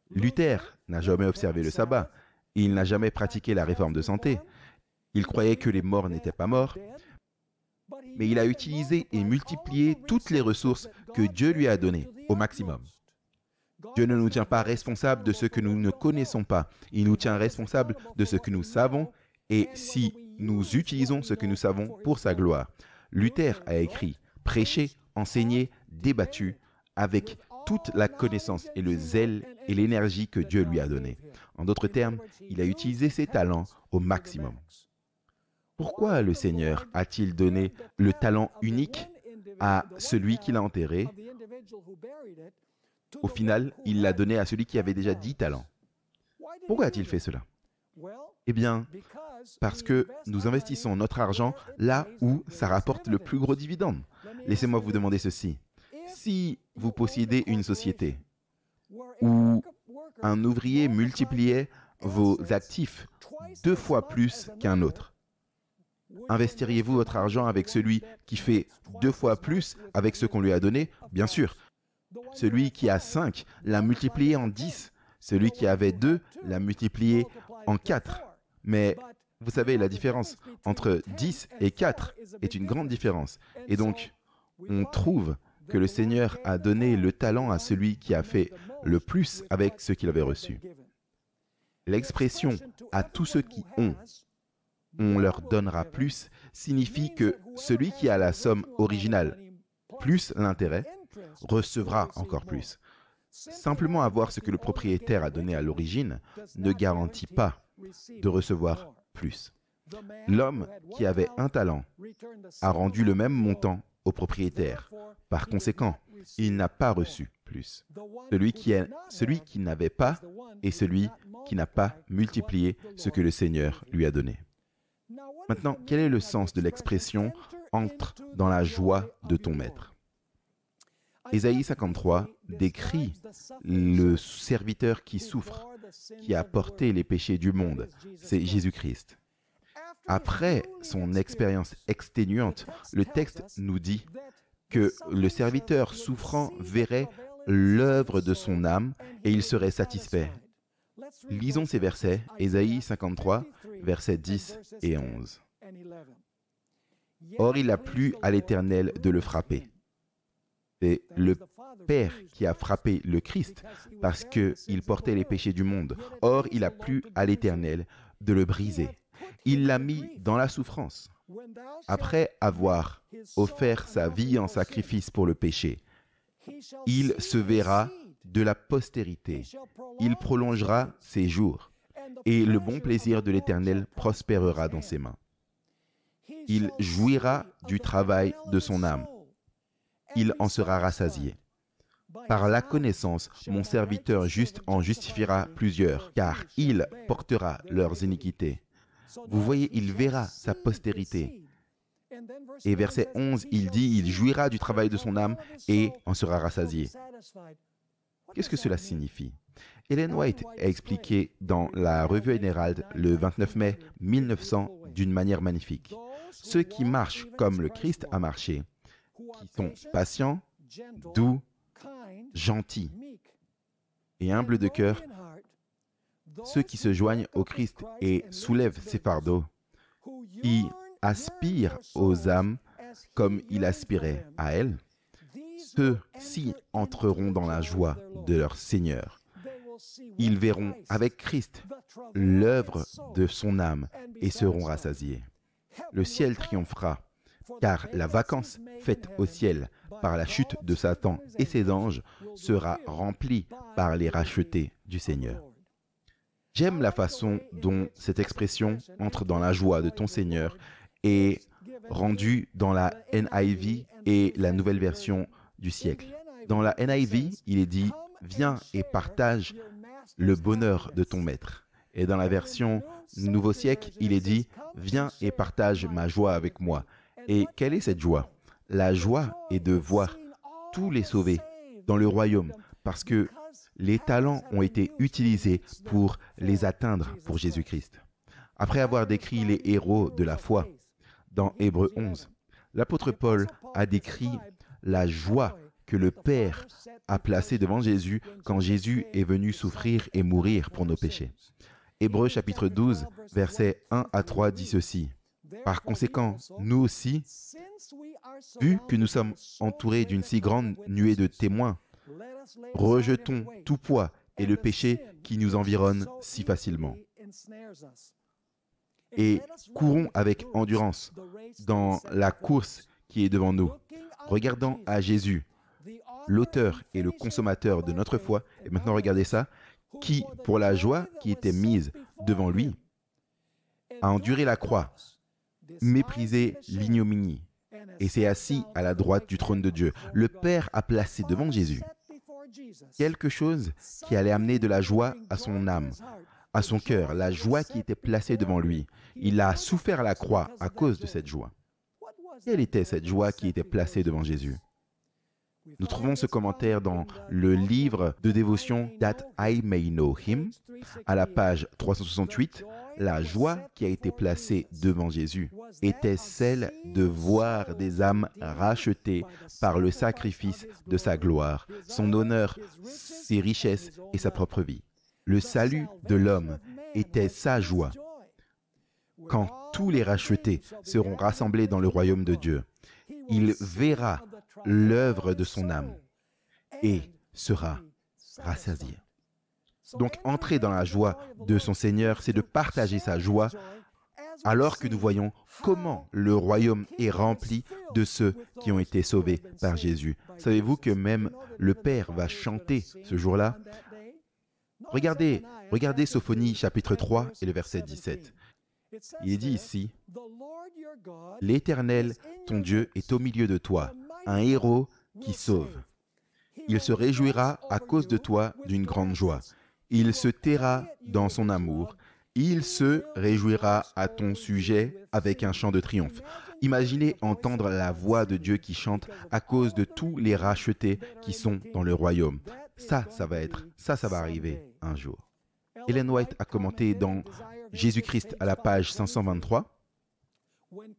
Luther n'a jamais observé le sabbat, il n'a jamais pratiqué la réforme de santé, il croyait que les morts n'étaient pas morts, mais il a utilisé et multiplié toutes les ressources que Dieu lui a données au maximum. Dieu ne nous tient pas responsables de ce que nous ne connaissons pas, il nous tient responsables de ce que nous savons et si nous utilisons ce que nous savons pour sa gloire. Luther a écrit, prêché, enseigné, débattu avec toute la connaissance et le zèle et l'énergie que Dieu lui a donné. En d'autres termes, il a utilisé ses talents au maximum. Pourquoi le Seigneur a-t-il donné le talent unique à celui qui l'a enterré Au final, il l'a donné à celui qui avait déjà dix talents. Pourquoi a-t-il fait cela Eh bien, parce que nous investissons notre argent là où ça rapporte le plus gros dividende. Laissez-moi vous demander ceci. Si vous possédez une société où un ouvrier multipliait vos actifs deux fois plus qu'un autre, Investiriez-vous votre argent avec celui qui fait deux fois plus avec ce qu'on lui a donné Bien sûr. Celui qui a cinq l'a multiplié en dix. Celui qui avait deux l'a multiplié en quatre. Mais vous savez, la différence entre dix et quatre est une grande différence. Et donc, on trouve que le Seigneur a donné le talent à celui qui a fait le plus avec ce qu'il avait reçu. L'expression à tous ceux qui ont on leur donnera plus signifie que celui qui a la somme originale plus l'intérêt recevra encore plus. Simplement avoir ce que le propriétaire a donné à l'origine ne garantit pas de recevoir plus. L'homme qui avait un talent a rendu le même montant au propriétaire. Par conséquent, il n'a pas reçu plus. Celui qui, celui qui n'avait pas et celui qui n'a pas multiplié ce que le Seigneur lui a donné. Maintenant, quel est le sens de l'expression entre dans la joie de ton maître Ésaïe 53 décrit le serviteur qui souffre, qui a porté les péchés du monde. C'est Jésus-Christ. Après son expérience exténuante, le texte nous dit que le serviteur souffrant verrait l'œuvre de son âme et il serait satisfait. Lisons ces versets, Ésaïe 53, versets 10 et 11. Or il a plu à l'Éternel de le frapper. C'est le Père qui a frappé le Christ parce qu'il portait les péchés du monde. Or il a plu à l'Éternel de le briser. Il l'a mis dans la souffrance. Après avoir offert sa vie en sacrifice pour le péché, il se verra de la postérité. Il prolongera ses jours, et le bon plaisir de l'Éternel prospérera dans ses mains. Il jouira du travail de son âme. Il en sera rassasié. Par la connaissance, mon serviteur juste en justifiera plusieurs, car il portera leurs iniquités. Vous voyez, il verra sa postérité. Et verset 11, il dit, il jouira du travail de son âme et en sera rassasié. Qu'est-ce que cela signifie Ellen White a expliqué dans la Revue Herald le 29 mai 1900 d'une manière magnifique. Ceux qui marchent comme le Christ a marché, qui sont patients, doux, gentils et humbles de cœur, ceux qui se joignent au Christ et soulèvent ses fardeaux, y aspirent aux âmes comme il aspirait à elles, ceux-ci entreront dans la joie de leur Seigneur. Ils verront avec Christ l'œuvre de son âme et seront rassasiés. Le ciel triomphera, car la vacance faite au ciel par la chute de Satan et ses anges sera remplie par les rachetés du Seigneur. J'aime la façon dont cette expression entre dans la joie de ton Seigneur est rendue dans la NIV et la nouvelle version du siècle. Dans la NIV, il est dit Viens et partage le bonheur de ton maître. Et dans la version Nouveau siècle, il est dit Viens et partage ma joie avec moi. Et quelle est cette joie La joie est de voir tous les sauvés dans le royaume parce que les talents ont été utilisés pour les atteindre pour Jésus-Christ. Après avoir décrit les héros de la foi dans Hébreu 11, l'apôtre Paul a décrit la joie que le Père a placée devant Jésus quand Jésus est venu souffrir et mourir pour nos péchés. Hébreux chapitre 12, versets 1 à 3 dit ceci. Par conséquent, nous aussi, vu que nous sommes entourés d'une si grande nuée de témoins, rejetons tout poids et le péché qui nous environne si facilement. Et courons avec endurance dans la course qui est devant nous, regardant à Jésus, l'auteur et le consommateur de notre foi, et maintenant regardez ça, qui, pour la joie qui était mise devant lui, a enduré la croix, méprisé l'ignominie, et s'est assis à la droite du trône de Dieu. Le Père a placé devant Jésus quelque chose qui allait amener de la joie à son âme, à son cœur, la joie qui était placée devant lui. Il a souffert à la croix à cause de cette joie. Quelle était cette joie qui était placée devant Jésus Nous trouvons ce commentaire dans le livre de dévotion That I May Know Him, à la page 368. La joie qui a été placée devant Jésus était celle de voir des âmes rachetées par le sacrifice de sa gloire, son honneur, ses richesses et sa propre vie. Le salut de l'homme était sa joie quand tous les rachetés seront rassemblés dans le royaume de Dieu, il verra l'œuvre de son âme et sera rassasié. Donc entrer dans la joie de son Seigneur, c'est de partager sa joie alors que nous voyons comment le royaume est rempli de ceux qui ont été sauvés par Jésus. Savez-vous que même le Père va chanter ce jour-là Regardez, regardez Sophonie chapitre 3 et le verset 17. Il est dit ici, L'Éternel, ton Dieu, est au milieu de toi, un héros qui sauve. Il se réjouira à cause de toi d'une grande joie. Il se taira dans son amour. Il se réjouira à ton sujet avec un chant de triomphe. Imaginez entendre la voix de Dieu qui chante à cause de tous les rachetés qui sont dans le royaume. Ça, ça va être, ça, ça va arriver un jour. Ellen White a commenté dans Jésus-Christ à la page 523,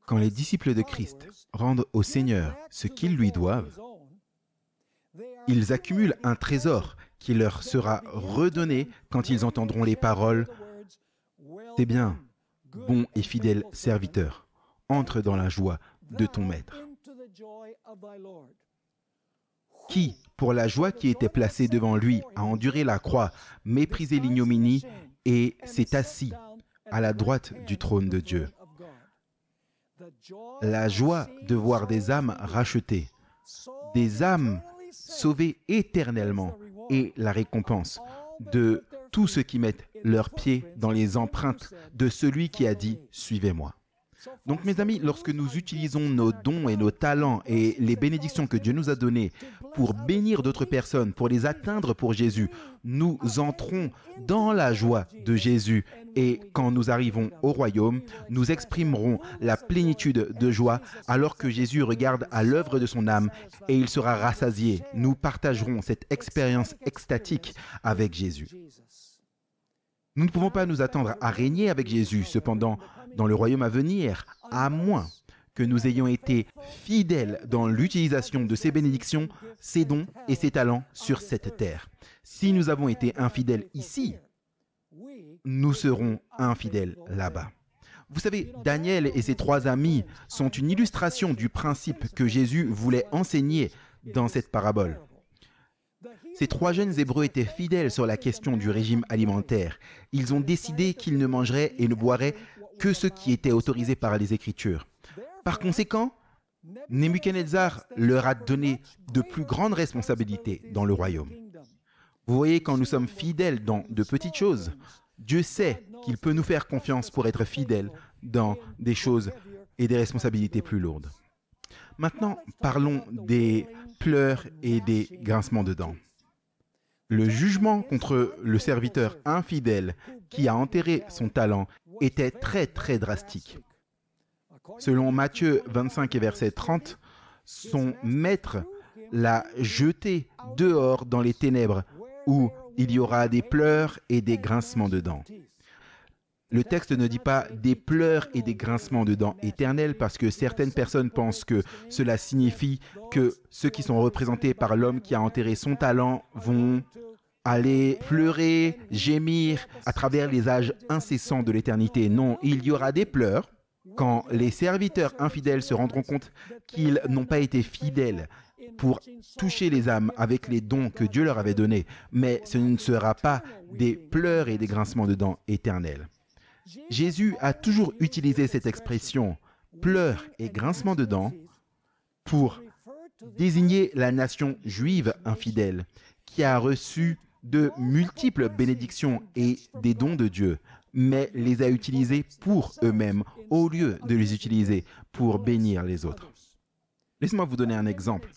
quand les disciples de Christ rendent au Seigneur ce qu'ils lui doivent, ils accumulent un trésor qui leur sera redonné quand ils entendront les paroles ⁇ T'es bien, bon et fidèle serviteur, entre dans la joie de ton Maître ⁇ Qui, pour la joie qui était placée devant lui, a enduré la croix, méprisé l'ignominie et s'est assis à la droite du trône de Dieu. La joie de voir des âmes rachetées, des âmes sauvées éternellement et la récompense de tous ceux qui mettent leurs pieds dans les empreintes de celui qui a dit ⁇ Suivez-moi ⁇ donc mes amis, lorsque nous utilisons nos dons et nos talents et les bénédictions que Dieu nous a données pour bénir d'autres personnes, pour les atteindre pour Jésus, nous entrons dans la joie de Jésus. Et quand nous arrivons au royaume, nous exprimerons la plénitude de joie alors que Jésus regarde à l'œuvre de son âme et il sera rassasié. Nous partagerons cette expérience extatique avec Jésus. Nous ne pouvons pas nous attendre à régner avec Jésus, cependant, dans le royaume à venir, à moins que nous ayons été fidèles dans l'utilisation de ses bénédictions, ses dons et ses talents sur cette terre. Si nous avons été infidèles ici, nous serons infidèles là-bas. Vous savez, Daniel et ses trois amis sont une illustration du principe que Jésus voulait enseigner dans cette parabole. Ces trois jeunes Hébreux étaient fidèles sur la question du régime alimentaire. Ils ont décidé qu'ils ne mangeraient et ne boiraient que ce qui était autorisé par les Écritures. Par conséquent, Nebuchadnezzar leur a donné de plus grandes responsabilités dans le royaume. Vous voyez, quand nous sommes fidèles dans de petites choses, Dieu sait qu'il peut nous faire confiance pour être fidèles dans des choses et des responsabilités plus lourdes. Maintenant, parlons des pleurs et des grincements de dents. Le jugement contre le serviteur infidèle qui a enterré son talent était très très drastique. Selon Matthieu 25 et verset 30, son maître l'a jeté dehors dans les ténèbres où il y aura des pleurs et des grincements de dents. Le texte ne dit pas des pleurs et des grincements de dents éternels parce que certaines personnes pensent que cela signifie que ceux qui sont représentés par l'homme qui a enterré son talent vont aller pleurer, gémir à travers les âges incessants de l'éternité. Non, il y aura des pleurs quand les serviteurs infidèles se rendront compte qu'ils n'ont pas été fidèles pour toucher les âmes avec les dons que Dieu leur avait donnés. Mais ce ne sera pas des pleurs et des grincements de dents éternels. Jésus a toujours utilisé cette expression pleurs et grincement de dents pour désigner la nation juive infidèle qui a reçu de multiples bénédictions et des dons de Dieu, mais les a utilisés pour eux-mêmes au lieu de les utiliser pour bénir les autres. Laissez-moi vous donner un exemple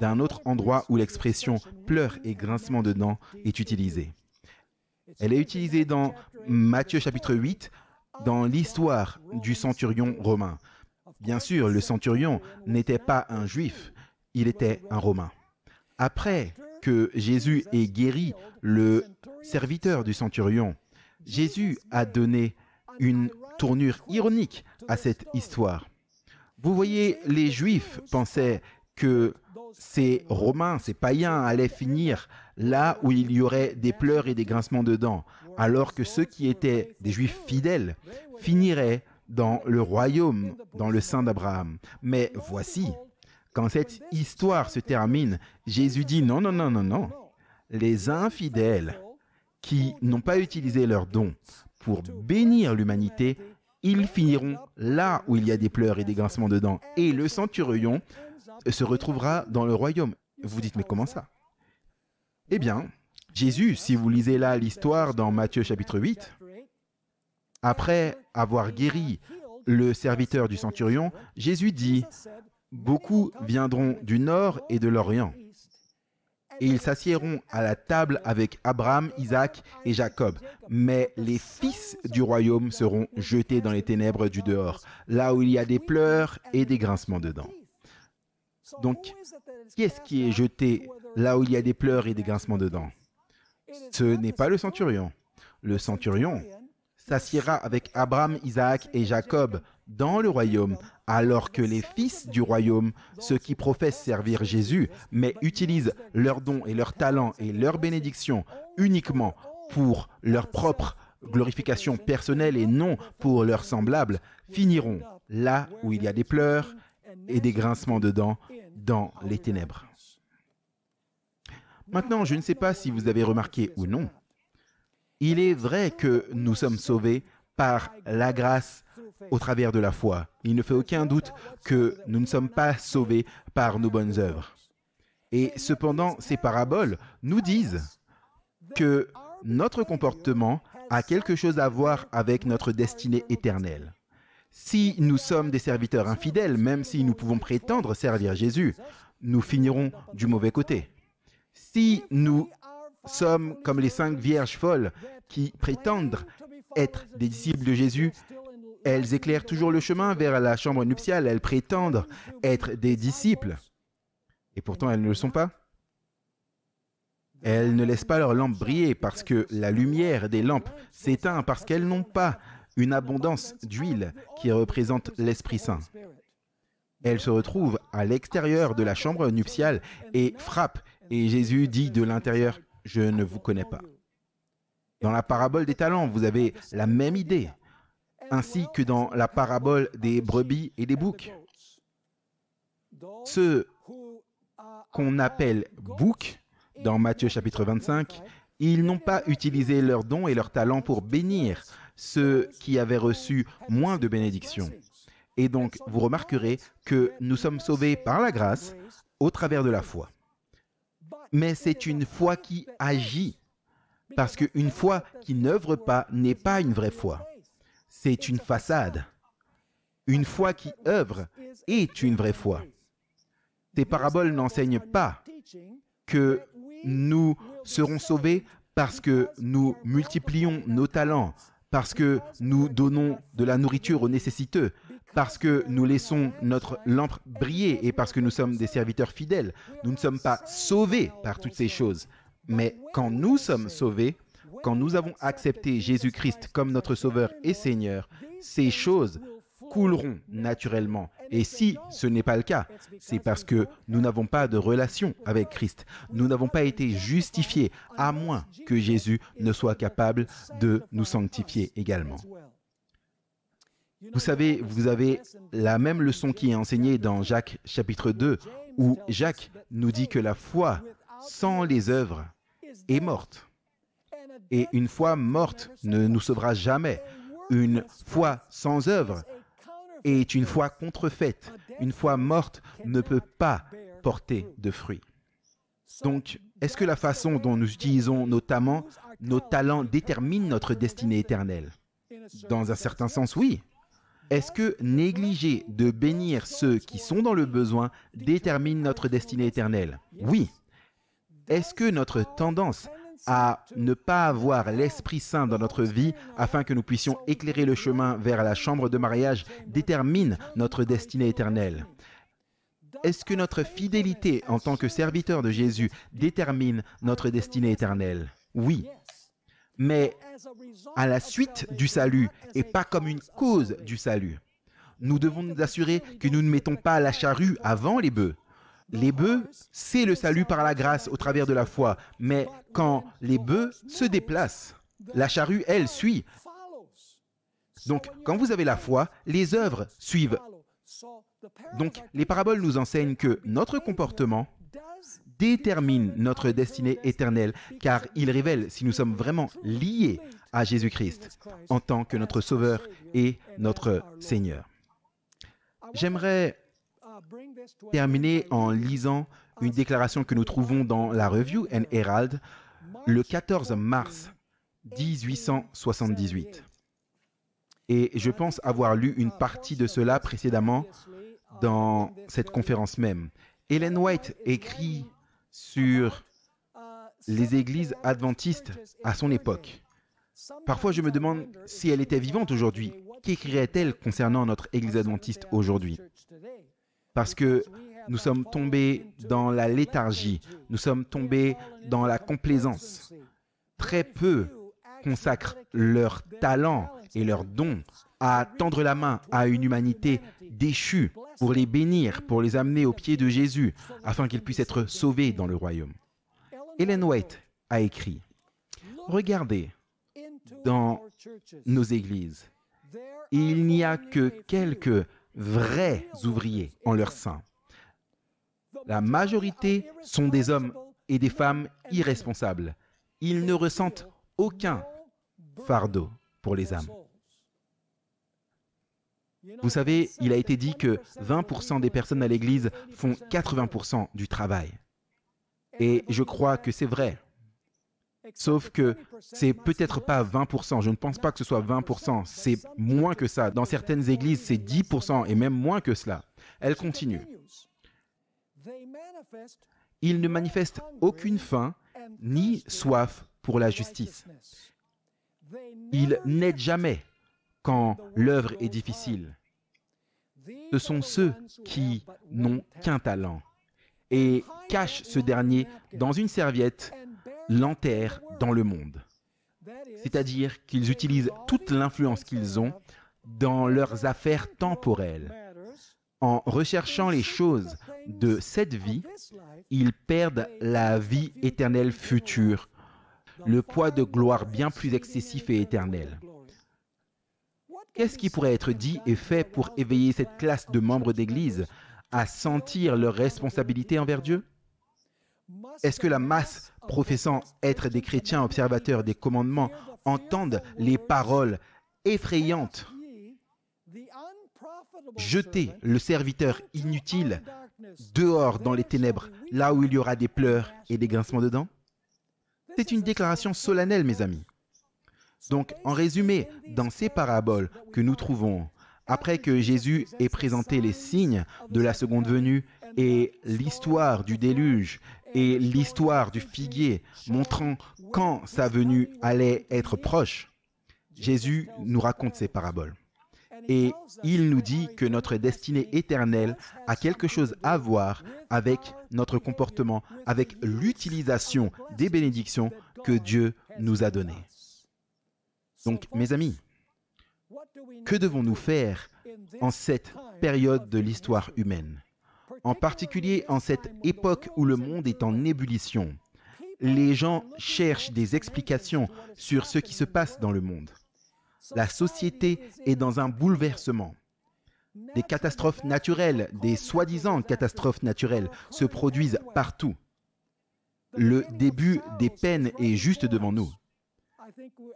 d'un autre endroit où l'expression pleurs et grincement de dents est utilisée. Elle est utilisée dans Matthieu chapitre 8, dans l'histoire du centurion romain. Bien sûr, le centurion n'était pas un juif, il était un romain. Après que Jésus ait guéri le serviteur du centurion, Jésus a donné une tournure ironique à cette histoire. Vous voyez, les Juifs pensaient que ces Romains, ces païens allaient finir là où il y aurait des pleurs et des grincements de dents, alors que ceux qui étaient des Juifs fidèles finiraient dans le royaume, dans le sein d'Abraham. Mais voici, quand cette histoire se termine, Jésus dit non, non, non, non, non. Les infidèles qui n'ont pas utilisé leurs dons pour bénir l'humanité, ils finiront là où il y a des pleurs et des grincements de dents. Et le centurion se retrouvera dans le royaume. Vous dites, mais comment ça eh bien, Jésus, si vous lisez là l'histoire dans Matthieu chapitre 8, après avoir guéri le serviteur du centurion, Jésus dit, Beaucoup viendront du nord et de l'orient, et ils s'assiéront à la table avec Abraham, Isaac et Jacob, mais les fils du royaume seront jetés dans les ténèbres du dehors, là où il y a des pleurs et des grincements dedans. Donc, qu'est-ce qui est jeté là où il y a des pleurs et des grincements dedans Ce n'est pas le centurion. Le centurion s'assiera avec Abraham, Isaac et Jacob dans le royaume, alors que les fils du royaume, ceux qui professent servir Jésus, mais utilisent leurs dons et leurs talents et leurs bénédictions uniquement pour leur propre glorification personnelle et non pour leurs semblables, finiront là où il y a des pleurs et des grincements de dents dans les ténèbres. Maintenant, je ne sais pas si vous avez remarqué ou non, il est vrai que nous sommes sauvés par la grâce au travers de la foi. Il ne fait aucun doute que nous ne sommes pas sauvés par nos bonnes œuvres. Et cependant, ces paraboles nous disent que notre comportement a quelque chose à voir avec notre destinée éternelle. Si nous sommes des serviteurs infidèles, même si nous pouvons prétendre servir Jésus, nous finirons du mauvais côté. Si nous sommes comme les cinq vierges folles qui prétendent être des disciples de Jésus, elles éclairent toujours le chemin vers la chambre nuptiale, elles prétendent être des disciples. Et pourtant, elles ne le sont pas. Elles ne laissent pas leurs lampes briller parce que la lumière des lampes s'éteint, parce qu'elles n'ont pas une abondance d'huile qui représente l'Esprit Saint. Elle se retrouve à l'extérieur de la chambre nuptiale et frappe, et Jésus dit de l'intérieur, je ne vous connais pas. Dans la parabole des talents, vous avez la même idée, ainsi que dans la parabole des brebis et des boucs. Ceux qu'on appelle boucs, dans Matthieu chapitre 25, ils n'ont pas utilisé leurs dons et leurs talents pour bénir, ceux qui avaient reçu moins de bénédictions. Et donc, vous remarquerez que nous sommes sauvés par la grâce au travers de la foi. Mais c'est une foi qui agit, parce qu'une foi qui n'œuvre pas n'est pas une vraie foi. C'est une façade. Une foi qui œuvre est une vraie foi. Tes paraboles n'enseignent pas que nous serons sauvés parce que nous multiplions nos talents, parce que nous donnons de la nourriture aux nécessiteux, parce que nous laissons notre lampe briller et parce que nous sommes des serviteurs fidèles. Nous ne sommes pas sauvés par toutes ces choses. Mais quand nous sommes sauvés, quand nous avons accepté Jésus-Christ comme notre Sauveur et Seigneur, ces choses couleront naturellement. Et si ce n'est pas le cas, c'est parce que nous n'avons pas de relation avec Christ. Nous n'avons pas été justifiés, à moins que Jésus ne soit capable de nous sanctifier également. Vous savez, vous avez la même leçon qui est enseignée dans Jacques chapitre 2, où Jacques nous dit que la foi sans les œuvres est morte. Et une foi morte ne nous sauvera jamais. Une foi sans œuvre est une foi contrefaite, une foi morte ne peut pas porter de fruits. Donc, est-ce que la façon dont nous utilisons notamment nos talents détermine notre destinée éternelle Dans un certain sens, oui. Est-ce que négliger de bénir ceux qui sont dans le besoin détermine notre destinée éternelle Oui. Est-ce que notre tendance à ne pas avoir l'Esprit Saint dans notre vie afin que nous puissions éclairer le chemin vers la chambre de mariage détermine notre destinée éternelle. Est-ce que notre fidélité en tant que serviteur de Jésus détermine notre destinée éternelle Oui. Mais à la suite du salut et pas comme une cause du salut. Nous devons nous assurer que nous ne mettons pas la charrue avant les bœufs les bœufs, c'est le salut par la grâce au travers de la foi. Mais quand les bœufs se déplacent, la charrue, elle, suit. Donc, quand vous avez la foi, les œuvres suivent. Donc, les paraboles nous enseignent que notre comportement détermine notre destinée éternelle, car il révèle si nous sommes vraiment liés à Jésus-Christ en tant que notre Sauveur et notre Seigneur. J'aimerais terminer en lisant une déclaration que nous trouvons dans la Review and Herald le 14 mars 1878. Et je pense avoir lu une partie de cela précédemment dans cette conférence même. Ellen White écrit sur les églises adventistes à son époque. Parfois, je me demande si elle était vivante aujourd'hui. Qu'écrirait-elle concernant notre Église adventiste aujourd'hui parce que nous sommes tombés dans la léthargie, nous sommes tombés dans la complaisance. Très peu consacrent leur talent et leur don à tendre la main à une humanité déchue pour les bénir, pour les amener aux pieds de Jésus, afin qu'ils puissent être sauvés dans le royaume. Ellen White a écrit, Regardez dans nos églises, il n'y a que quelques vrais ouvriers en leur sein. La majorité sont des hommes et des femmes irresponsables. Ils ne ressentent aucun fardeau pour les âmes. Vous savez, il a été dit que 20% des personnes à l'Église font 80% du travail. Et je crois que c'est vrai. Sauf que c'est peut-être pas 20%, je ne pense pas que ce soit 20%, c'est moins que ça. Dans certaines églises, c'est 10% et même moins que cela. Elle continue. Ils ne manifestent aucune faim ni soif pour la justice. Ils n'aident jamais quand l'œuvre est difficile. Ce sont ceux qui n'ont qu'un talent et cachent ce dernier dans une serviette l'enterrent dans le monde. C'est-à-dire qu'ils utilisent toute l'influence qu'ils ont dans leurs affaires temporelles. En recherchant les choses de cette vie, ils perdent la vie éternelle future, le poids de gloire bien plus excessif et éternel. Qu'est-ce qui pourrait être dit et fait pour éveiller cette classe de membres d'Église à sentir leur responsabilité envers Dieu est-ce que la masse professant être des chrétiens observateurs des commandements entendent les paroles effrayantes jeter le serviteur inutile dehors dans les ténèbres, là où il y aura des pleurs et des grincements de dents C'est une déclaration solennelle, mes amis. Donc, en résumé, dans ces paraboles que nous trouvons, après que Jésus ait présenté les signes de la seconde venue et l'histoire du déluge et l'histoire du figuier montrant quand sa venue allait être proche, Jésus nous raconte ces paraboles. Et il nous dit que notre destinée éternelle a quelque chose à voir avec notre comportement, avec l'utilisation des bénédictions que Dieu nous a données. Donc, mes amis, que devons-nous faire en cette période de l'histoire humaine en particulier en cette époque où le monde est en ébullition. Les gens cherchent des explications sur ce qui se passe dans le monde. La société est dans un bouleversement. Des catastrophes naturelles, des soi-disant catastrophes naturelles, se produisent partout. Le début des peines est juste devant nous.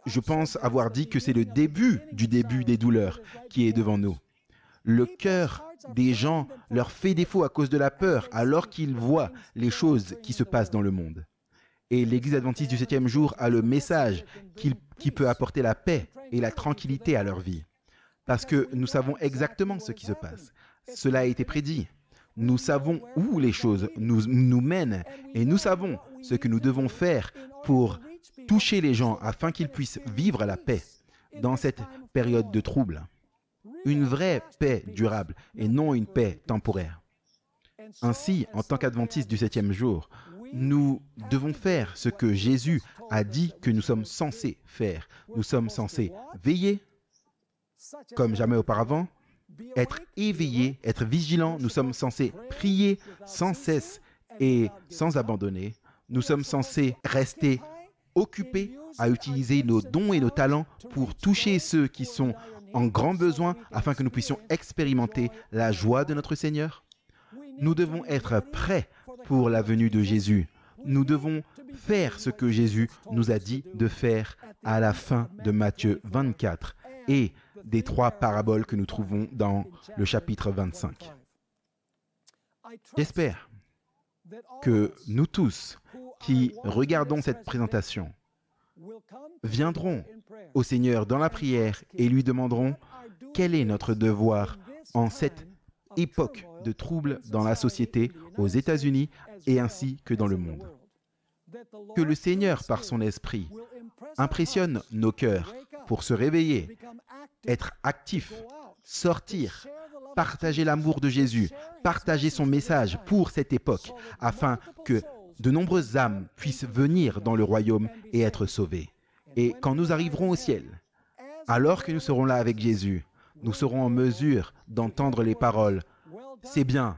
Je pense avoir dit que c'est le début du début des douleurs qui est devant nous. Le cœur des gens leur fait défaut à cause de la peur alors qu'ils voient les choses qui se passent dans le monde. Et l'Église adventiste du septième jour a le message qui, peut apporter la paix et la tranquillité à leur vie. Parce que nous savons exactement ce qui se passe. Cela a été prédit. Nous savons où les choses nous, nous mènent et nous savons ce que nous devons faire pour toucher les gens afin qu'ils puissent vivre la paix dans cette période de trouble une vraie paix durable et non une paix temporaire. Ainsi, en tant qu'adventistes du septième jour, nous devons faire ce que Jésus a dit que nous sommes censés faire. Nous sommes censés veiller comme jamais auparavant, être éveillés, être vigilants. Nous sommes censés prier sans cesse et sans abandonner. Nous sommes censés rester occupés à utiliser nos dons et nos talents pour toucher ceux qui sont en grand besoin afin que nous puissions expérimenter la joie de notre Seigneur. Nous devons être prêts pour la venue de Jésus. Nous devons faire ce que Jésus nous a dit de faire à la fin de Matthieu 24 et des trois paraboles que nous trouvons dans le chapitre 25. J'espère que nous tous qui regardons cette présentation, viendront au Seigneur dans la prière et lui demanderont quel est notre devoir en cette époque de troubles dans la société aux États-Unis et ainsi que dans le monde. Que le Seigneur, par son esprit, impressionne nos cœurs pour se réveiller, être actif, sortir, partager l'amour de Jésus, partager son message pour cette époque, afin que de nombreuses âmes puissent venir dans le royaume et être sauvées. Et quand nous arriverons au ciel, alors que nous serons là avec Jésus, nous serons en mesure d'entendre les paroles, c'est bien,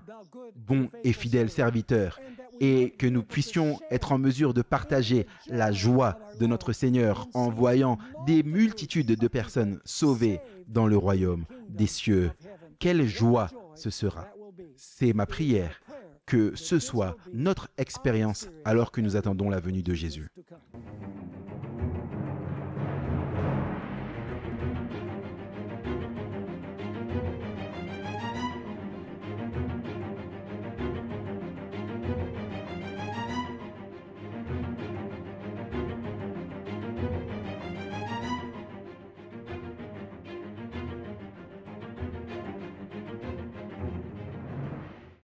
bon et fidèle serviteur, et que nous puissions être en mesure de partager la joie de notre Seigneur en voyant des multitudes de personnes sauvées dans le royaume des cieux. Quelle joie ce sera. C'est ma prière que ce soit notre expérience alors que nous attendons la venue de Jésus.